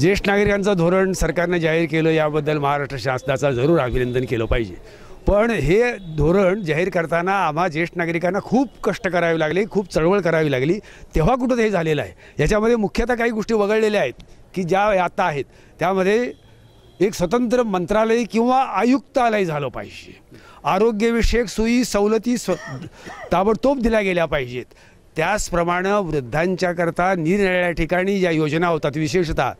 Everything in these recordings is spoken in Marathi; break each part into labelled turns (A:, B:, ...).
A: ज्येष्ठ नागरिकांचं धोरण सरकारने जाहीर केलं याबद्दल महाराष्ट्र शासनाचा जरूर अभिनंदन केलं पाहिजे पण हे धोरण जाहीर करताना आम्हा ज्येष्ठ नागरिकांना खूप कष्ट करावे लागले खूप चळवळ करावी लागली तेव्हा कुठं ते हे झालेलं आहे याच्यामध्ये मुख्यतः काही गोष्टी वगळलेल्या आहेत की ज्या आता आहेत त्यामध्ये एक स्वतंत्र मंत्रालय किंवा आयुक्तालय झालं पाहिजे आरोग्यविषयक सोयी सवलती स्व ताबडतोब दिल्या गेल्या पाहिजेत त्याचप्रमाणे वृद्धांच्याकरता निरनिराळ्या ठिकाणी ज्या योजना होतात विशेषतः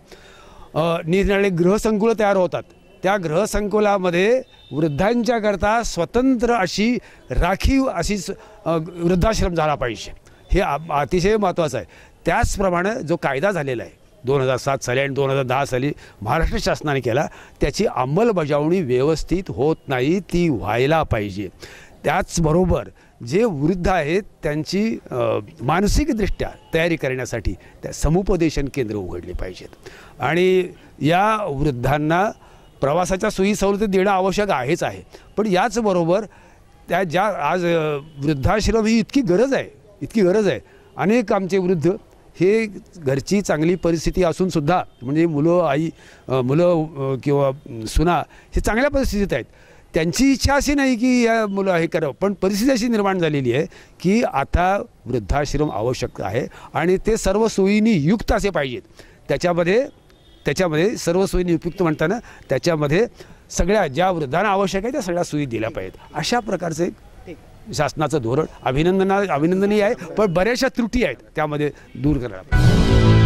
A: निरनिराळे गृहसंकुलं तयार होतात त्या गृहसंकुलामध्ये वृद्धांच्याकरता स्वतंत्र अशी राखीव अशी वृद्धाश्रम झाला पाहिजे हे अतिशय महत्त्वाचं आहे त्याचप्रमाणे जो कायदा झालेला आहे दोन हजार सात साली आणि दोन हजार दहा साली महाराष्ट्र शासनाने केला त्याची अंमलबजावणी व्यवस्थित होत नाही ती व्हायला पाहिजे त्याचबरोबर जे वृद्ध आहेत त्यांची मानसिकदृष्ट्या तयारी करण्यासाठी त्या समुपदेशन केंद्र उघडली पाहिजेत आणि या वृद्धांना प्रवासाच्या सोयी सवलती देणं आवश्यक आहेच आहे पण याचबरोबर त्या ज्या आज वृद्धाश्रम ही इतकी गरज आहे इतकी गरज आहे अनेक आमचे वृद्ध हे घरची चांगली परिस्थिती असूनसुद्धा म्हणजे मुलं आई मुलं किंवा सुना हे चांगल्या परिस्थितीत आहेत त्यांची इच्छा अशी नाही की या मुलं हे करावं पण परिस्थिती अशी निर्माण झालेली आहे की आता वृद्धाश्रम आवश्यक आहे आणि ते सर्व सोयीनी युक्त असे पाहिजेत त्याच्यामध्ये त्याच्यामध्ये सर्व सोयीने उपयुक्त म्हणताना त्याच्यामध्ये सगळ्या ज्या वृद्धांना आवश्यक आहे त्या सगळ्या सोयी दिल्या पाहिजेत अशा प्रकारचे शासनाचं धोरण अभिनंदना अभिनंदनीय आहे पण बऱ्याचशा त्रुटी आहेत त्यामध्ये दूर करायला